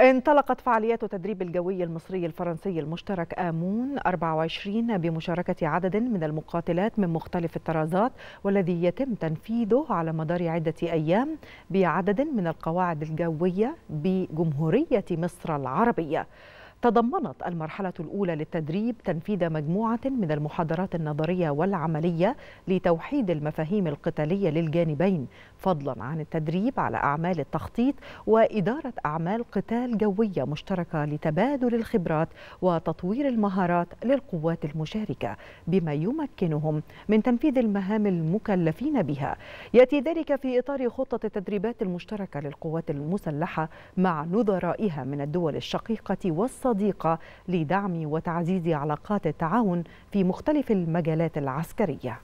انطلقت فعاليات تدريب الجوي المصري الفرنسي المشترك آمون 24 بمشاركة عدد من المقاتلات من مختلف الطرازات والذي يتم تنفيذه على مدار عدة أيام بعدد من القواعد الجوية بجمهورية مصر العربية تضمنت المرحلة الأولى للتدريب تنفيذ مجموعة من المحاضرات النظرية والعملية لتوحيد المفاهيم القتالية للجانبين فضلا عن التدريب على أعمال التخطيط وإدارة أعمال قتال جوية مشتركة لتبادل الخبرات وتطوير المهارات للقوات المشاركة بما يمكنهم من تنفيذ المهام المكلفين بها يأتي ذلك في إطار خطة التدريبات المشتركة للقوات المسلحة مع نظرائها من الدول الشقيقة والصحيحة صديقة لدعم وتعزيز علاقات التعاون في مختلف المجالات العسكرية